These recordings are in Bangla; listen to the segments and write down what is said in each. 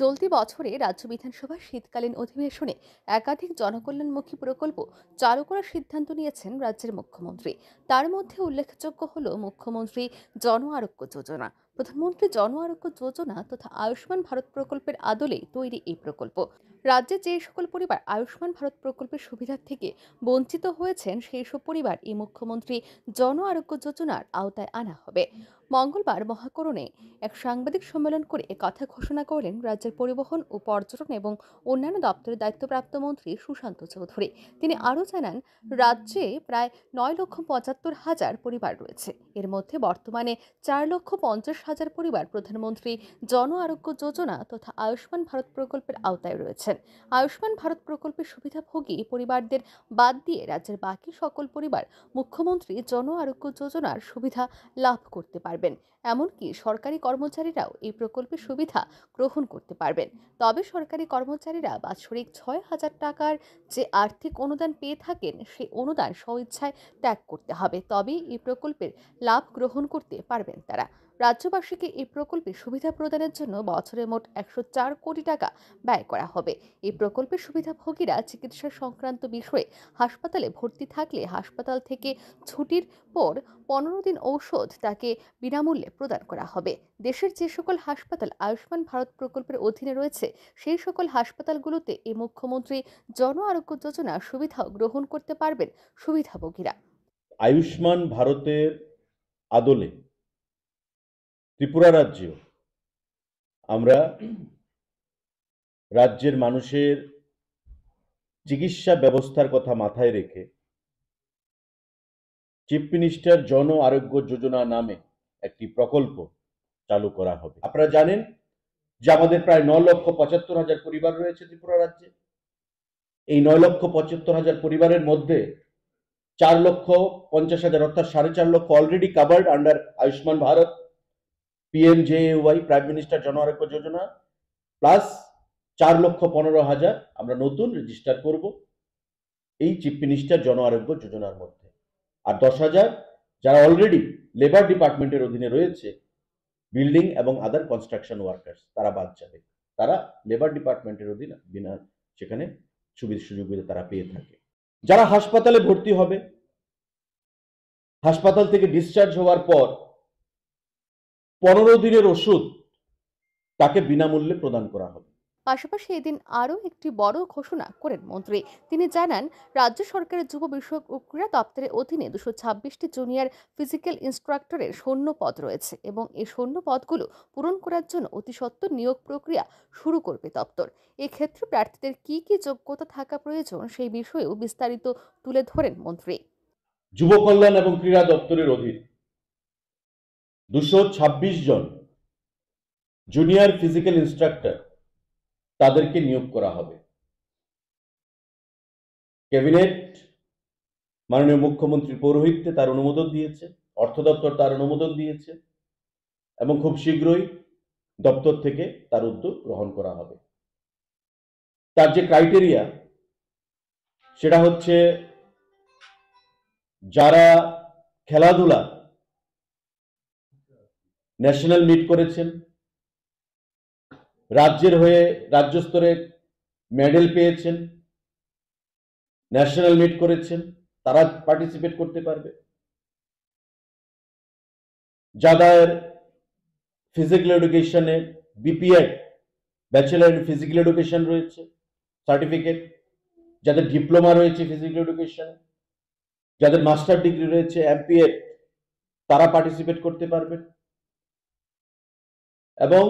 চলতি বছরে রাজ্য বিধানসভার শীতকালীন অধিবেশনে একাধিক জনকল্যাণমুখী প্রকল্প চালু করার সিদ্ধান্ত নিয়েছেন রাজ্যের মুখ্যমন্ত্রী তার মধ্যে উল্লেখযোগ্য হল মুখ্যমন্ত্রী জন আরোগ্য যোজনা প্রধানমন্ত্রী জন আরোগ্য যোজনা তথা আয়ুষ্মান ভারত প্রকল্পের আদলে তৈরি এই প্রকল্প রাজ্যে যে সকল পরিবার আয়ুষ্মান ভারত প্রকল্পের সুবিধা থেকে বঞ্চিত হয়েছেন সেই সব পরিবার এই মুখ্যমন্ত্রী জন আরোগ্য যোজনার আওতায় আনা হবে মঙ্গলবার মহাকরণে এক সাংবাদিক সম্মেলন করে কথা ঘোষণা করলেন রাজ্যের পরিবহন ও পর্যটন এবং অন্যান্য দপ্তরের দায়িত্বপ্রাপ্ত মন্ত্রী সুশান্ত চৌধুরী তিনি আরও জানান রাজ্যে প্রায় নয় লক্ষ পঁচাত্তর হাজার পরিবার রয়েছে এর মধ্যে বর্তমানে চার লক্ষ পঞ্চাশ হাজার পরিবার প্রধানমন্ত্রী জন আরোগ্য যোজনা তথা আয়ুষ্মান ভারত প্রকল্পের আওতায় রয়েছেন আয়ুষ্মান ভারত প্রকল্পের সুবিধাভোগী পরিবারদের বাদ দিয়ে রাজ্যের বাকি সকল পরিবার মুখ্যমন্ত্রী জন আরোগ্য যোজনার সুবিধা লাভ করতে পারবে পারবেন এমনকি সরকারি কর্মচারীরাও এই প্রকল্পের সুবিধা গ্রহণ করতে পারবেন তবে সরকারি কর্মচারীরা বাৎসরিক ছয় হাজার টাকার যে আর্থিক অনুদান পেয়ে থাকেন সেই অনুদান স্বইচ্ছায় ত্যাগ করতে হবে তবেই এই প্রকল্পের লাভ গ্রহণ করতে পারবেন তারা রাজ্যবাসীকে এই প্রকল্পে সুবিধা প্রদানের জন্য বছরে মোট একশো চার কোটি টাকা ব্যয় করা হবে এই প্রকল্পের সুবিধাভোগীরা চিকিৎসা সংক্রান্ত বিষয়ে হাসপাতালে ভর্তি থাকলে হাসপাতাল থেকে ছুটির পর পনেরো দিন ঔষধ তাকে বিনামূল্যে প্রদান করা হবে দেশের যে সকল হাসপাতাল আয়ুষ্মান ভারত প্রকল্পের অধীনে রয়েছে সেই সকল হাসপাতালগুলোতে এই মুখ্যমন্ত্রী জন আরোগ্য যোজনা সুবিধা গ্রহণ করতে পারবেন সুবিধাভোগীরা আয়ুষ্মান ভারতের আদলে ত্রিপুরা রাজ্য আমরা রাজ্যের মানুষের চিকিৎসা ব্যবস্থার কথা মাথায় রেখে চিফ মিনিস্টার জন আরোগ্য যোজনা নামে একটি প্রকল্প চালু করা হবে আপনারা জানেন যে আমাদের প্রায় ন লক্ষ পঁচাত্তর হাজার পরিবার রয়েছে ত্রিপুরা রাজ্যে এই নয় লক্ষ পঁচাত্তর হাজার পরিবারের মধ্যে চার লক্ষ পঞ্চাশ হাজার অর্থাৎ সাড়ে চার লক্ষ already covered under Ayushman Bharat PMJAY prime minister Jan Arogya Yojana plus চার লক্ষ পনেরো হাজার আমরা নতুন রেজিস্টার করব এই চিফ মিনিস্টার জন আরোগ্য যোজনার মধ্যে আর দশ হাজার যারা অলরেডি লেবার ডিপার্টমেন্টের অধীনে রয়েছে বিল্ডিং এবং আদার কনস্ট্রাকশন ওয়ার্কার্স তারা বাদ যাবে তারা লেবার ডিপার্টমেন্টের অধীনে বিনা সেখানে সুবিধা সুযোগগুলো তারা পেয়ে থাকে যারা হাসপাতালে ভর্তি হবে হাসপাতাল থেকে ডিসচার্জ হওয়ার পর পনেরো দিনের ওষুধ তাকে বিনামূল্যে প্রদান করা হবে পাশাপাশি এদিন আরও একটি বড় ঘোষণা করেন মন্ত্রী তিনি জানান রাজ্য সরকারের যুব বিষয়ক ও ক্রীড়া দপ্তরের অধীনে দুশো ছাব্বিশটি জুনিয়র ফিজিক্যাল ইন্সট্রাক্টরের শূন্য পদ রয়েছে এবং এই শূন্য পদগুলো পূরণ করার জন্য অতি সত্ত্বর নিয়োগ প্রক্রিয়া শুরু করবে দপ্তর এক্ষেত্রে প্রার্থীদের কি কি যোগ্যতা থাকা প্রয়োজন সেই বিষয়েও বিস্তারিত তুলে ধরেন মন্ত্রী যুব কল্যাণ এবং ক্রীড়া দপ্তরের অধীন দুশো ছাব্বিশ জন জুনিয়র ফিজিক্যাল ইনস্ট্রাক্টর তাদেরকে নিয়োগ করা হবে ক্যাবিনেট মাননীয় মুখ্যমন্ত্রীর পৌরোহিত্যে তার অনুমোদন দিয়েছে অর্থ দপ্তর তার অনুমোদন দিয়েছে এবং খুব শীঘ্রই দপ্তর থেকে তার উদ্যোগ গ্রহণ করা হবে তার যে ক্রাইটেরিয়া সেটা হচ্ছে যারা খেলাধুলা ন্যাশনাল মিট করেছেন রাজ্যের হয়ে রাজ্য স্তরে মেডেল পেয়েছেন ন্যাশনাল মিট করেছেন তারা পার্টিসিপেট করতে পারবে যাদের ফিজিক্যাল এডুকেশনে BPEd bachelor in physical education রয়েছে সার্টিফিকেট যাদের ডিপ্লোমা রয়েছে ফিজিক্যাল এডুকেশন যাদের মাস্টার ডিগ্রি রয়েছে এমপিএড তারা পার্টিসিপেট করতে পারবেন এবং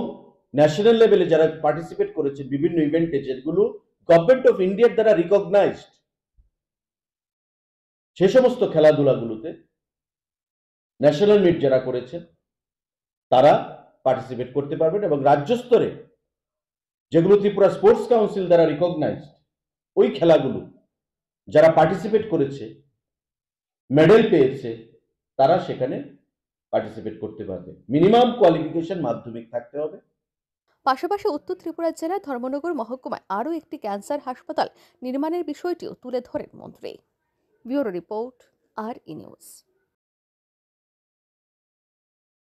ন্যাশনাল লেভেলে যারা পার্টিসিপেট করেছে বিভিন্ন ইভেন্টে যেগুলো গভর্নমেন্ট অফ ইন্ডিয়ার দ্বারা রিকগনাইজড সে সমস্ত খেলাধুলাগুলোতে ন্যাশনাল মিট যারা করেছেন তারা পার্টিসিপেট করতে পারবেন এবং রাজ্য স্তরে যেগুলো ত্রিপুরা স্পোর্টস কাউন্সিল দ্বারা রিকগনাইজড ওই খেলাগুলো যারা পার্টিসিপেট করেছে মেডেল পেয়েছে তারা সেখানে পার্টিসিপেট করতে পারবে মিনিমাম কোয়ালিফিকেশন মাধ্যমিক থাকতে হবে পাশাপাশি উত্তর ত্রিপুরা জেলার ধর্মনগর মহকুমায় আরও একটি ক্যান্সার হাসপাতাল নির্মাণের বিষয়টিও তুলে ধরেন মন্ত্রী ব্যুরো রিপোর্ট আর ইনিউজ নিউজ